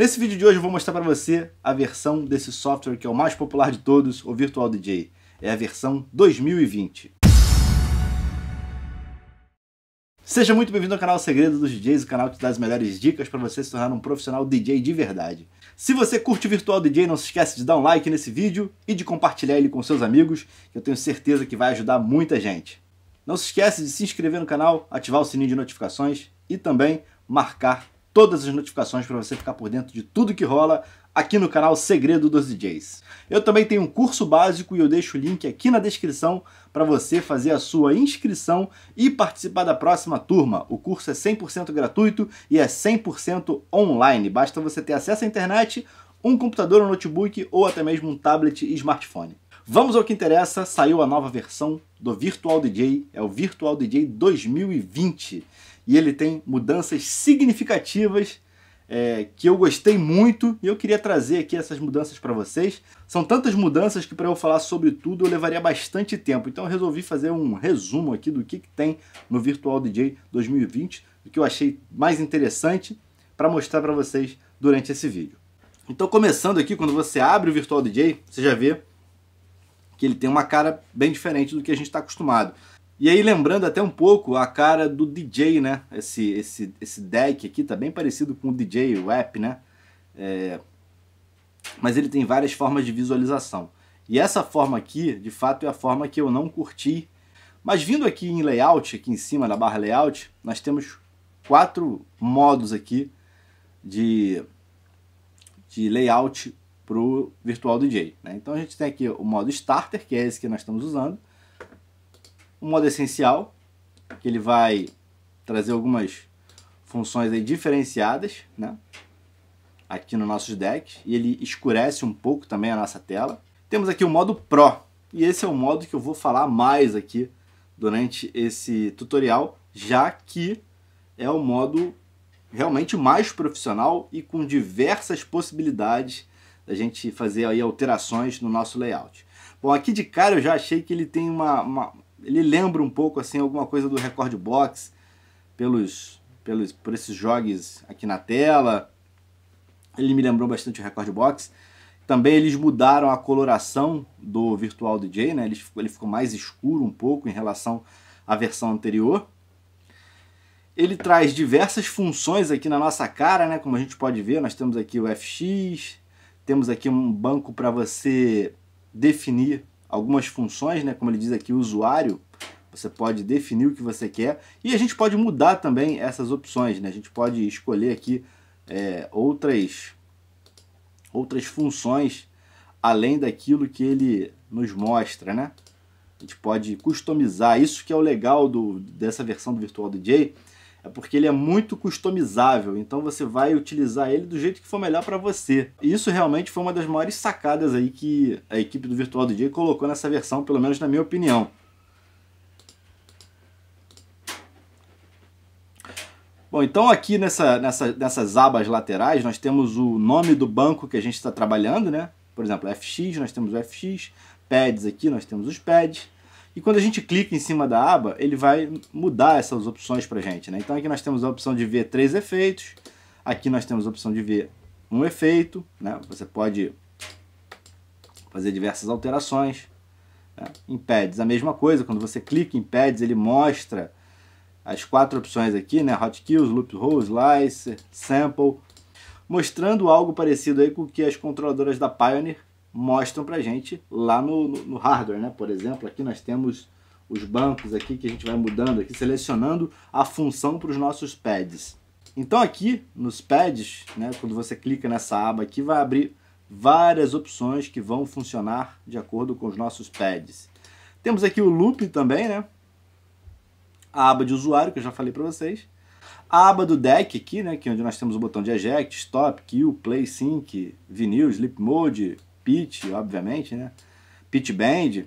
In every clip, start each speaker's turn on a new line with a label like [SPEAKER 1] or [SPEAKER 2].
[SPEAKER 1] Nesse vídeo de hoje eu vou mostrar para você a versão desse software que é o mais popular de todos, o Virtual DJ. É a versão 2020. Seja muito bem-vindo ao canal Segredo dos DJs, o canal que te dá as melhores dicas para você se tornar um profissional DJ de verdade. Se você curte o Virtual DJ, não se esquece de dar um like nesse vídeo e de compartilhar ele com seus amigos, que eu tenho certeza que vai ajudar muita gente. Não se esquece de se inscrever no canal, ativar o sininho de notificações e também marcar todas as notificações para você ficar por dentro de tudo que rola aqui no canal Segredo dos DJs. Eu também tenho um curso básico e eu deixo o link aqui na descrição para você fazer a sua inscrição e participar da próxima turma. O curso é 100% gratuito e é 100% online. Basta você ter acesso à internet, um computador, um notebook ou até mesmo um tablet e smartphone. Vamos ao que interessa, saiu a nova versão do Virtual DJ, é o Virtual DJ 2020 e ele tem mudanças significativas é, que eu gostei muito e eu queria trazer aqui essas mudanças para vocês. São tantas mudanças que para eu falar sobre tudo eu levaria bastante tempo, então eu resolvi fazer um resumo aqui do que, que tem no Virtual DJ 2020, do que eu achei mais interessante para mostrar para vocês durante esse vídeo. Então começando aqui, quando você abre o Virtual DJ, você já vê que ele tem uma cara bem diferente do que a gente está acostumado. E aí lembrando até um pouco a cara do DJ, né? Esse, esse, esse deck aqui tá bem parecido com o DJ Rap, né? É... Mas ele tem várias formas de visualização. E essa forma aqui, de fato, é a forma que eu não curti. Mas vindo aqui em layout, aqui em cima na barra layout, nós temos quatro modos aqui de, de layout para o Virtual DJ. Né? Então a gente tem aqui o modo Starter, que é esse que nós estamos usando o modo essencial, que ele vai trazer algumas funções aí diferenciadas, né? Aqui no nosso deck E ele escurece um pouco também a nossa tela. Temos aqui o modo Pro. E esse é o modo que eu vou falar mais aqui durante esse tutorial, já que é o modo realmente mais profissional e com diversas possibilidades da gente fazer aí alterações no nosso layout. Bom, aqui de cara eu já achei que ele tem uma, uma, ele lembra um pouco assim alguma coisa do Record Box pelos, pelos por esses jogos aqui na tela. Ele me lembrou bastante o Record Box. Também eles mudaram a coloração do Virtual DJ, né? Ele, ele ficou mais escuro um pouco em relação à versão anterior. Ele traz diversas funções aqui na nossa cara, né? Como a gente pode ver, nós temos aqui o FX, temos aqui um banco para você definir algumas funções, né? Como ele diz aqui, usuário. Você pode definir o que você quer e a gente pode mudar também essas opções, né? A gente pode escolher aqui é, outras outras funções além daquilo que ele nos mostra, né? A gente pode customizar. Isso que é o legal do, dessa versão do Virtual DJ, é porque ele é muito customizável, então você vai utilizar ele do jeito que for melhor para você. E isso realmente foi uma das maiores sacadas aí que a equipe do Virtual DJ colocou nessa versão, pelo menos na minha opinião. Bom, então aqui nessa, nessa, nessas abas laterais nós temos o nome do banco que a gente está trabalhando, né? Por exemplo, FX, nós temos o FX, pads aqui, nós temos os pads. E quando a gente clica em cima da aba, ele vai mudar essas opções para a gente. Né? Então aqui nós temos a opção de ver três efeitos, aqui nós temos a opção de ver um efeito, né? você pode fazer diversas alterações. Né? Em pads, a mesma coisa, quando você clica em pads, ele mostra as quatro opções aqui, né? loop Loophole, Slice, Sample, mostrando algo parecido aí com o que as controladoras da Pioneer mostram para gente lá no, no, no, hardware, né? Por exemplo, aqui nós temos os bancos aqui que a gente vai mudando aqui, selecionando a função para os nossos pads. Então aqui nos pads, né, quando você clica nessa aba aqui, vai abrir várias opções que vão funcionar de acordo com os nossos pads. Temos aqui o loop também, né? A aba de usuário, que eu já falei para vocês. A aba do deck aqui, né, que é onde nós temos o botão de eject, stop, kill, play, sync, vinil, sleep mode, pitch, obviamente, né? Pitch Band,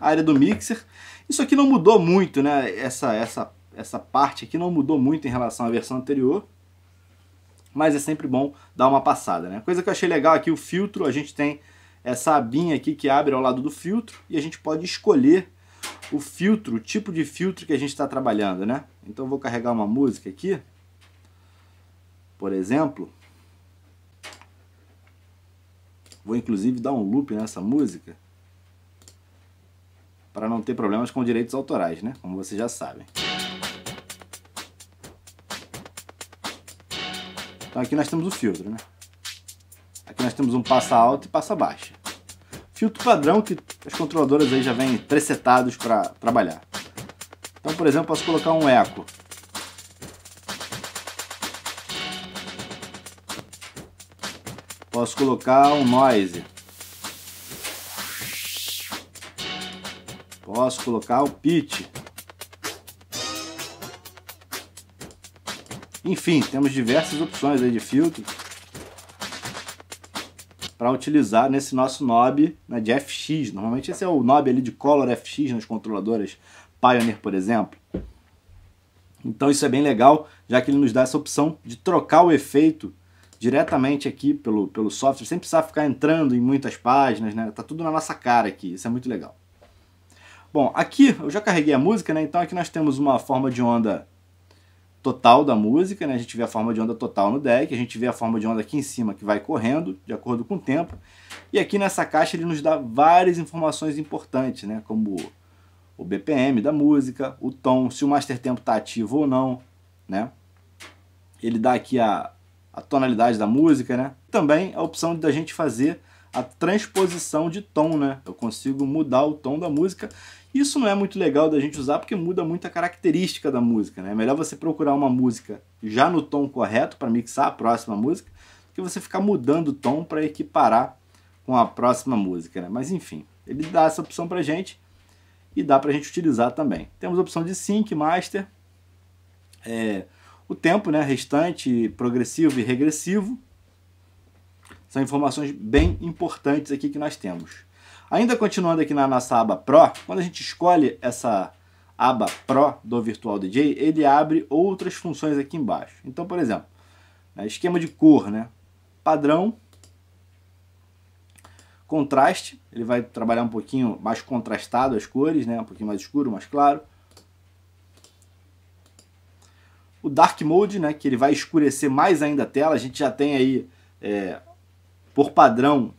[SPEAKER 1] a área do mixer. Isso aqui não mudou muito, né? Essa, essa, essa parte aqui não mudou muito em relação à versão anterior. Mas é sempre bom dar uma passada, né? Coisa que eu achei legal aqui, o filtro, a gente tem essa abinha aqui que abre ao lado do filtro e a gente pode escolher o filtro, o tipo de filtro que a gente está trabalhando, né? Então eu vou carregar uma música aqui, por exemplo, Vou inclusive dar um loop nessa música para não ter problemas com direitos autorais, né? Como vocês já sabem. Então aqui nós temos o filtro, né? Aqui nós temos um passa alto e passa baixa. Filtro padrão que as controladoras aí já vêm presetados para trabalhar. Então, por exemplo, posso colocar um eco. Posso colocar um noise. Posso colocar o um pitch. Enfim, temos diversas opções de filtro para utilizar nesse nosso knob né, de FX. Normalmente esse é o knob ali de color FX nas controladoras Pioneer, por exemplo. Então isso é bem legal, já que ele nos dá essa opção de trocar o efeito diretamente aqui pelo, pelo software, sem precisar ficar entrando em muitas páginas, né? Tá tudo na nossa cara aqui, isso é muito legal. Bom, aqui eu já carreguei a música, né? Então aqui nós temos uma forma de onda total da música, né? A gente vê a forma de onda total no deck, a gente vê a forma de onda aqui em cima que vai correndo, de acordo com o tempo. E aqui nessa caixa ele nos dá várias informações importantes, né? Como o BPM da música, o tom, se o master tempo está ativo ou não, né? Ele dá aqui a, a tonalidade da música, né? Também a opção da gente fazer a transposição de tom, né? Eu consigo mudar o tom da música. Isso não é muito legal da gente usar porque muda muito a característica da música, né? É melhor você procurar uma música já no tom correto para mixar a próxima música do que você ficar mudando o tom para equiparar com a próxima música, né? Mas enfim, ele dá essa opção para gente e dá a gente utilizar também. Temos a opção de Sync Master, é, o tempo né, restante, progressivo e regressivo, são informações bem importantes aqui que nós temos. Ainda continuando aqui na nossa aba Pro, quando a gente escolhe essa aba Pro do Virtual DJ, ele abre outras funções aqui embaixo. Então, por exemplo, né, esquema de cor, né? padrão, contraste, ele vai trabalhar um pouquinho mais contrastado as cores, né? um pouquinho mais escuro, mais claro. o Dark Mode, né, que ele vai escurecer mais ainda a tela. A gente já tem aí, é, por padrão,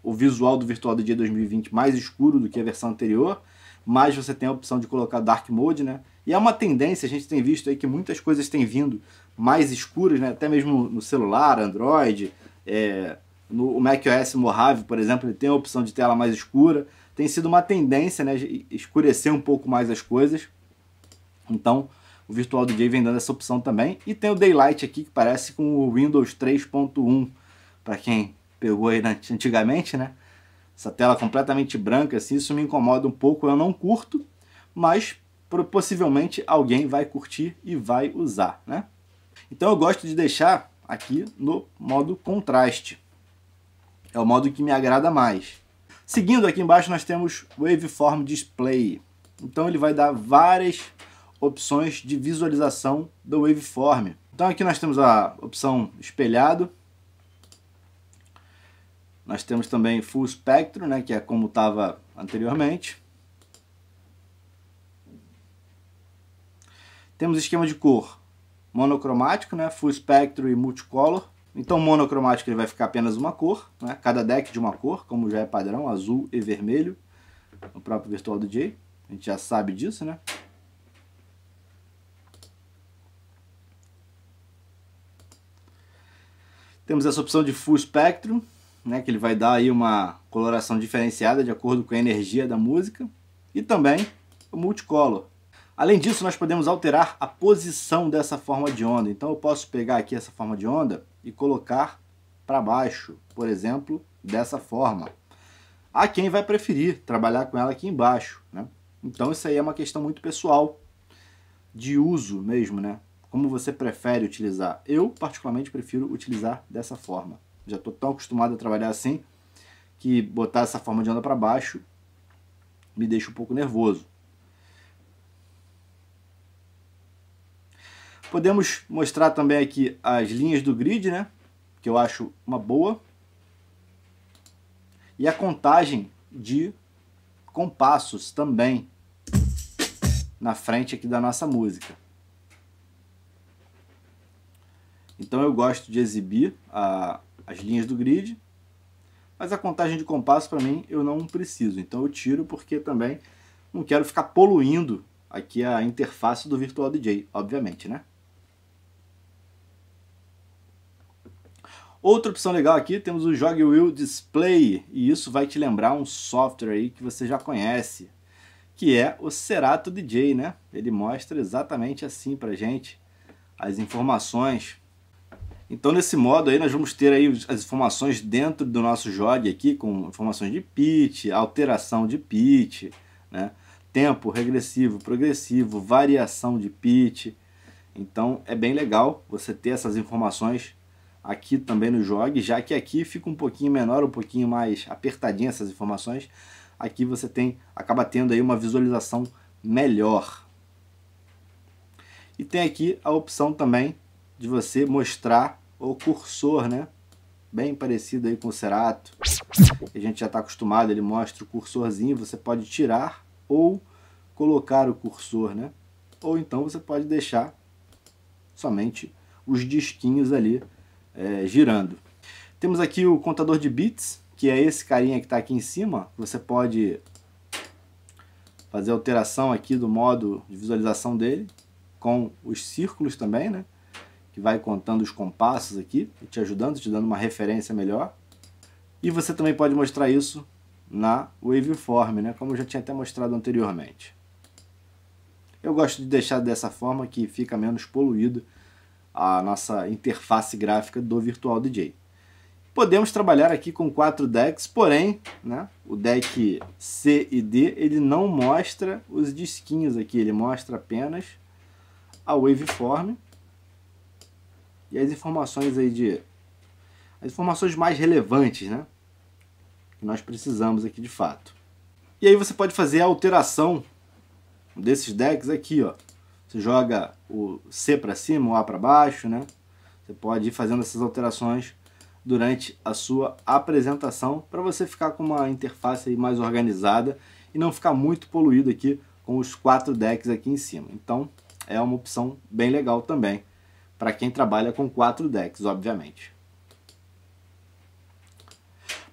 [SPEAKER 1] o visual do Virtual do dia 2020 mais escuro do que a versão anterior, mas você tem a opção de colocar Dark Mode, né? E é uma tendência, a gente tem visto aí que muitas coisas têm vindo mais escuras, né? Até mesmo no celular, Android, é, no macOS Mojave, por exemplo, ele tem a opção de tela mais escura. Tem sido uma tendência, né? Escurecer um pouco mais as coisas. Então, o Virtual DJ vem dando essa opção também. E tem o Daylight aqui, que parece com o Windows 3.1, para quem pegou aí antigamente, né? Essa tela completamente branca, assim, isso me incomoda um pouco, eu não curto, mas possivelmente alguém vai curtir e vai usar, né? Então eu gosto de deixar aqui no modo contraste. É o modo que me agrada mais. Seguindo aqui embaixo nós temos Waveform Display. Então ele vai dar várias opções de visualização do waveform. Então aqui nós temos a opção espelhado. Nós temos também full spectrum, né, que é como estava anteriormente. Temos esquema de cor monocromático, né, full spectrum e multicolor. Então monocromático ele vai ficar apenas uma cor, né, cada deck de uma cor, como já é padrão, azul e vermelho, no próprio virtual DJ. A gente já sabe disso, né? Temos essa opção de Full Spectrum, né, que ele vai dar aí uma coloração diferenciada de acordo com a energia da música. E também o Multicolor. Além disso, nós podemos alterar a posição dessa forma de onda. Então eu posso pegar aqui essa forma de onda e colocar para baixo, por exemplo, dessa forma. Há quem vai preferir trabalhar com ela aqui embaixo, né? Então isso aí é uma questão muito pessoal de uso mesmo, né? como você prefere utilizar. Eu, particularmente, prefiro utilizar dessa forma. Já estou tão acostumado a trabalhar assim que botar essa forma de onda para baixo me deixa um pouco nervoso. Podemos mostrar também aqui as linhas do grid, né? Que eu acho uma boa. E a contagem de compassos também na frente aqui da nossa música. Então eu gosto de exibir a, as linhas do grid, mas a contagem de compasso para mim eu não preciso. Então eu tiro porque também não quero ficar poluindo aqui a interface do Virtual DJ, obviamente, né? Outra opção legal aqui, temos o Jog Wheel Display, e isso vai te lembrar um software aí que você já conhece, que é o Serato DJ, né? Ele mostra exatamente assim pra gente as informações então, nesse modo aí, nós vamos ter aí as informações dentro do nosso JOG aqui, com informações de pitch, alteração de pitch, né? tempo regressivo, progressivo, variação de pitch. Então, é bem legal você ter essas informações aqui também no JOG, já que aqui fica um pouquinho menor, um pouquinho mais apertadinha essas informações. Aqui você tem, acaba tendo aí uma visualização melhor. E tem aqui a opção também de você mostrar o cursor, né? Bem parecido aí com o Cerato. A gente já está acostumado, ele mostra o cursorzinho, você pode tirar ou colocar o cursor, né? Ou então você pode deixar somente os disquinhos ali é, girando. Temos aqui o contador de bits, que é esse carinha que está aqui em cima. Você pode fazer alteração aqui do modo de visualização dele, com os círculos também, né? que vai contando os compassos aqui, te ajudando, te dando uma referência melhor. E você também pode mostrar isso na waveform, né? como eu já tinha até mostrado anteriormente. Eu gosto de deixar dessa forma que fica menos poluído a nossa interface gráfica do Virtual DJ. Podemos trabalhar aqui com quatro decks, porém, né, o deck C e D ele não mostra os disquinhos aqui, ele mostra apenas a waveform e as informações aí de as informações mais relevantes, né? Que nós precisamos aqui de fato. E aí você pode fazer a alteração desses decks aqui, ó. Você joga o C para cima, o A para baixo, né? Você pode ir fazendo essas alterações durante a sua apresentação para você ficar com uma interface mais organizada e não ficar muito poluído aqui com os quatro decks aqui em cima. Então, é uma opção bem legal também para quem trabalha com quatro decks, obviamente.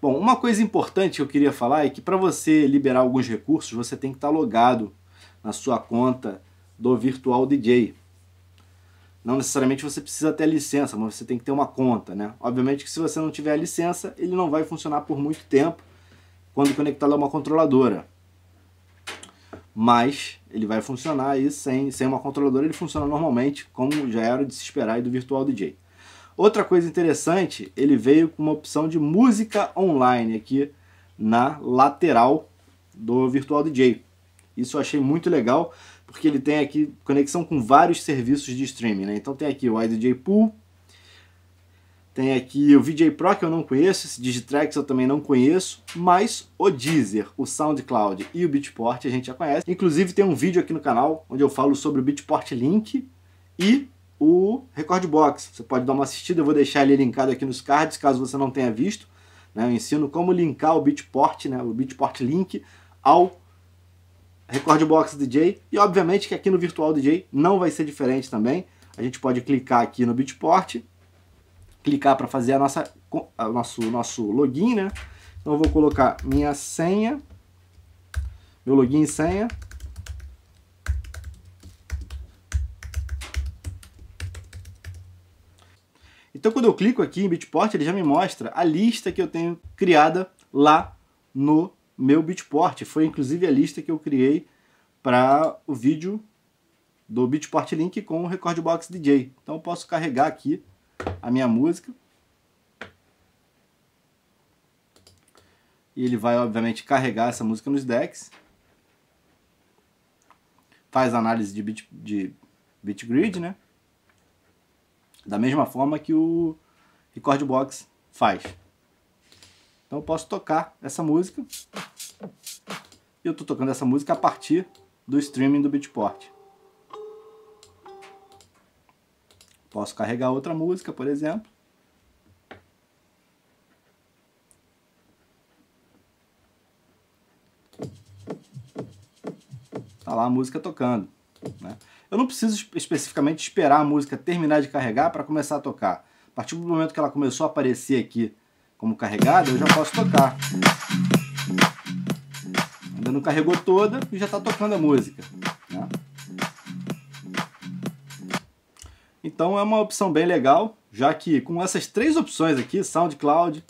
[SPEAKER 1] Bom, uma coisa importante que eu queria falar é que para você liberar alguns recursos, você tem que estar tá logado na sua conta do Virtual DJ. Não necessariamente você precisa ter licença, mas você tem que ter uma conta, né? Obviamente que se você não tiver a licença, ele não vai funcionar por muito tempo quando conectado a uma controladora mas ele vai funcionar aí sem, sem uma controladora, ele funciona normalmente, como já era de se esperar do Virtual DJ. Outra coisa interessante, ele veio com uma opção de música online aqui na lateral do Virtual DJ. Isso eu achei muito legal, porque ele tem aqui conexão com vários serviços de streaming, né? Então tem aqui o iDJ Pool, tem aqui o VJ Pro que eu não conheço, esse Digitrax eu também não conheço, mas o Deezer, o SoundCloud e o Beatport a gente já conhece. Inclusive tem um vídeo aqui no canal onde eu falo sobre o Beatport Link e o Record Box. Você pode dar uma assistida, eu vou deixar ele linkado aqui nos cards, caso você não tenha visto. Né? Eu ensino como linkar o Beatport, né? o Beatport Link, ao Record Box DJ. E obviamente que aqui no Virtual DJ não vai ser diferente também. A gente pode clicar aqui no Beatport clicar para fazer a nossa, a nosso, nosso login, né? Então eu vou colocar minha senha, meu login e senha. Então quando eu clico aqui em Bitport, ele já me mostra a lista que eu tenho criada lá no meu Bitport. Foi inclusive a lista que eu criei para o vídeo do Bitport Link com o Record Box DJ. Então eu posso carregar aqui a minha música. E ele vai, obviamente, carregar essa música nos decks. Faz análise de bit, de bit grid, né? Da mesma forma que o Record Box faz. Então eu posso tocar essa música. E eu estou tocando essa música a partir do streaming do Beatport. Posso carregar outra música, por exemplo. Tá lá a música tocando. Né? Eu não preciso especificamente esperar a música terminar de carregar para começar a tocar. A partir do momento que ela começou a aparecer aqui como carregada, eu já posso tocar. Ainda não carregou toda e já está tocando a música. Né? Então é uma opção bem legal, já que com essas três opções aqui, SoundCloud,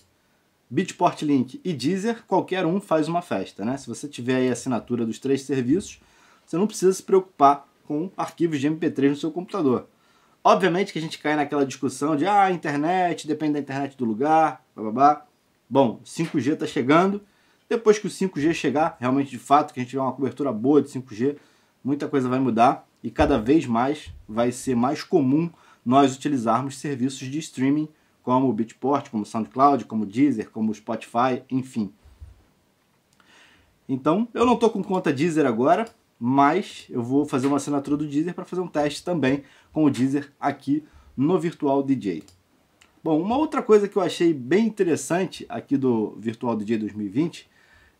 [SPEAKER 1] Beatport Link e Deezer, qualquer um faz uma festa, né? Se você tiver aí a assinatura dos três serviços, você não precisa se preocupar com arquivos de MP3 no seu computador. Obviamente que a gente cai naquela discussão de ah, internet, depende da internet do lugar, blá blá blá. Bom, 5G está chegando. Depois que o 5G chegar, realmente de fato, que a gente tiver uma cobertura boa de 5G, muita coisa vai mudar e cada vez mais vai ser mais comum nós utilizarmos serviços de streaming como o Beatport, como o SoundCloud, como o Deezer, como o Spotify, enfim. Então, eu não estou com conta Deezer agora, mas eu vou fazer uma assinatura do Deezer para fazer um teste também com o Deezer aqui no Virtual DJ. Bom, uma outra coisa que eu achei bem interessante aqui do Virtual DJ 2020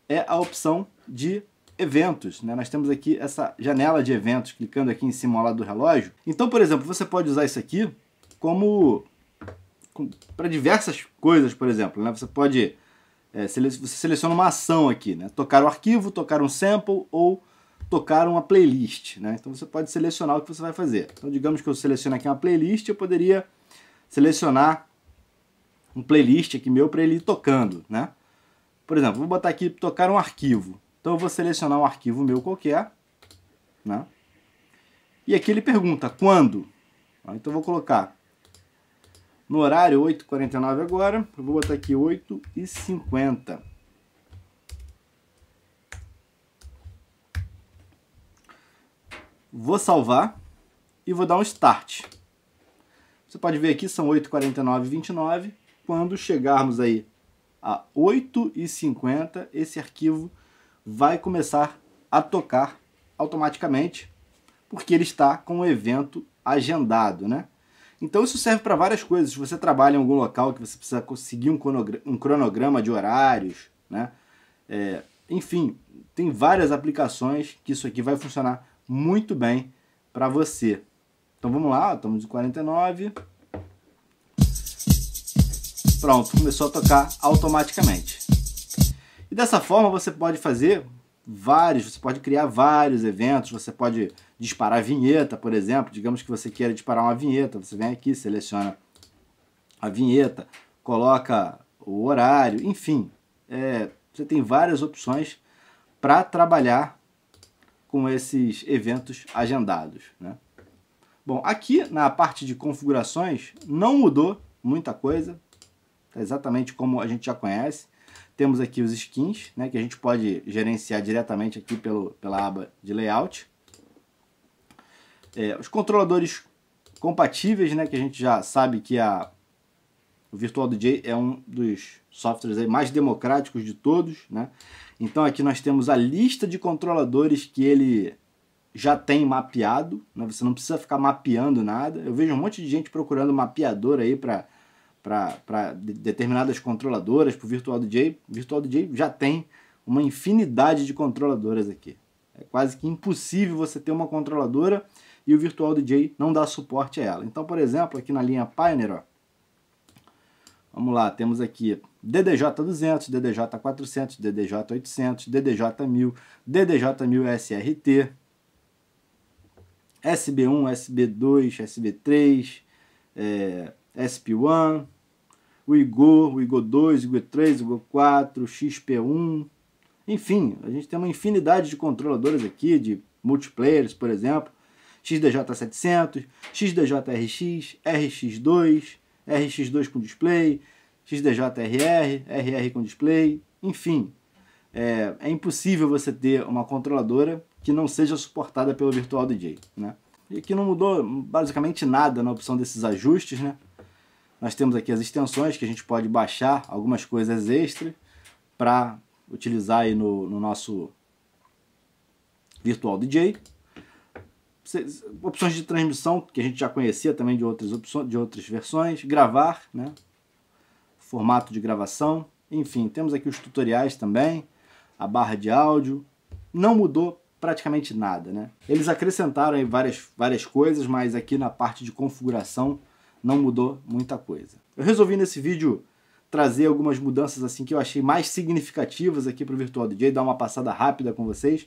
[SPEAKER 1] é a opção de eventos. Né? Nós temos aqui essa janela de eventos, clicando aqui em cima ao lado do relógio. Então, por exemplo, você pode usar isso aqui como, para diversas coisas, por exemplo. Né? Você pode é, sele você seleciona uma ação aqui, né? tocar um arquivo, tocar um sample ou tocar uma playlist. Né? Então você pode selecionar o que você vai fazer. Então digamos que eu selecione aqui uma playlist, eu poderia selecionar um playlist aqui meu para ele ir tocando. Né? Por exemplo, vou botar aqui tocar um arquivo. Então eu vou selecionar um arquivo meu qualquer, né? E aqui ele pergunta quando. Então eu vou colocar no horário 8h49 agora, vou botar aqui 8h50. Vou salvar e vou dar um start. Você pode ver aqui, são 8h49 e 29. Quando chegarmos aí a 8h50, esse arquivo vai começar a tocar automaticamente, porque ele está com o evento agendado, né? Então isso serve para várias coisas. Se você trabalha em algum local que você precisa conseguir um cronograma de horários, né? É, enfim, tem várias aplicações que isso aqui vai funcionar muito bem para você. Então vamos lá, estamos em 49. Pronto, começou a tocar automaticamente dessa forma você pode fazer vários, você pode criar vários eventos, você pode disparar vinheta, por exemplo. Digamos que você queira disparar uma vinheta, você vem aqui, seleciona a vinheta, coloca o horário, enfim. É, você tem várias opções para trabalhar com esses eventos agendados. Né? Bom, aqui na parte de configurações não mudou muita coisa, tá exatamente como a gente já conhece. Temos aqui os skins, né, que a gente pode gerenciar diretamente aqui pelo, pela aba de layout. É, os controladores compatíveis, né, que a gente já sabe que a, o Virtual DJ é um dos softwares mais democráticos de todos. Né? Então aqui nós temos a lista de controladores que ele já tem mapeado, né? você não precisa ficar mapeando nada. Eu vejo um monte de gente procurando mapeador aí para para determinadas controladoras, para o Virtual DJ. O Virtual DJ já tem uma infinidade de controladoras aqui. É quase que impossível você ter uma controladora e o Virtual DJ não dá suporte a ela. Então, por exemplo, aqui na linha Pioneer, ó, vamos lá, temos aqui DDJ200, DDJ400, DDJ800, DDJ1000, DDJ1000SRT, SB1, SB2, SB3, é, SP1, o Igor, o Igor 2, o Igor 3, o Igor 4, o XP1. Enfim, a gente tem uma infinidade de controladores aqui, de multiplayers, por exemplo. XDJ700, XDJ-RX, RX2, RX2 com display, XDJ-RR, RR com display, enfim. É, é, impossível você ter uma controladora que não seja suportada pelo Virtual DJ, né? E que não mudou basicamente nada na opção desses ajustes, né? Nós temos aqui as extensões que a gente pode baixar algumas coisas extras para utilizar aí no, no nosso virtual DJ. Opções de transmissão que a gente já conhecia também de outras opções, de outras versões, gravar, né? Formato de gravação, enfim, temos aqui os tutoriais também, a barra de áudio. Não mudou praticamente nada, né? Eles acrescentaram várias, várias coisas, mas aqui na parte de configuração não mudou muita coisa. Eu resolvi nesse vídeo trazer algumas mudanças assim que eu achei mais significativas aqui para o Virtual DJ, dar uma passada rápida com vocês,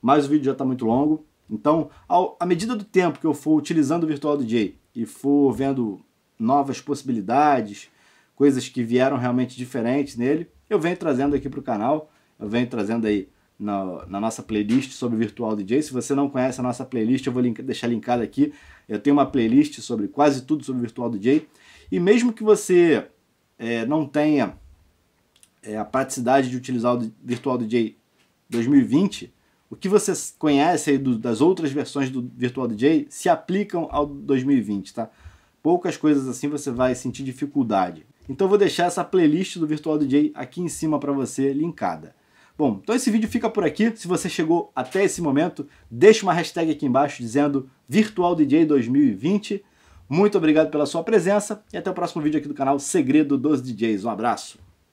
[SPEAKER 1] mas o vídeo já está muito longo. Então, ao, à medida do tempo que eu for utilizando o Virtual DJ e for vendo novas possibilidades, coisas que vieram realmente diferentes nele, eu venho trazendo aqui para o canal, eu venho trazendo aí na, na, nossa playlist sobre Virtual DJ. Se você não conhece a nossa playlist, eu vou link, deixar linkada aqui. Eu tenho uma playlist sobre quase tudo sobre Virtual DJ. E mesmo que você é, não tenha é, a praticidade de utilizar o Virtual DJ 2020, o que você conhece aí do, das outras versões do Virtual DJ se aplicam ao 2020, tá? Poucas coisas assim você vai sentir dificuldade. Então vou deixar essa playlist do Virtual DJ aqui em cima para você linkada. Bom, então esse vídeo fica por aqui. Se você chegou até esse momento, deixe uma hashtag aqui embaixo dizendo virtualdj 2020. Muito obrigado pela sua presença e até o próximo vídeo aqui do canal Segredo dos DJs. Um abraço!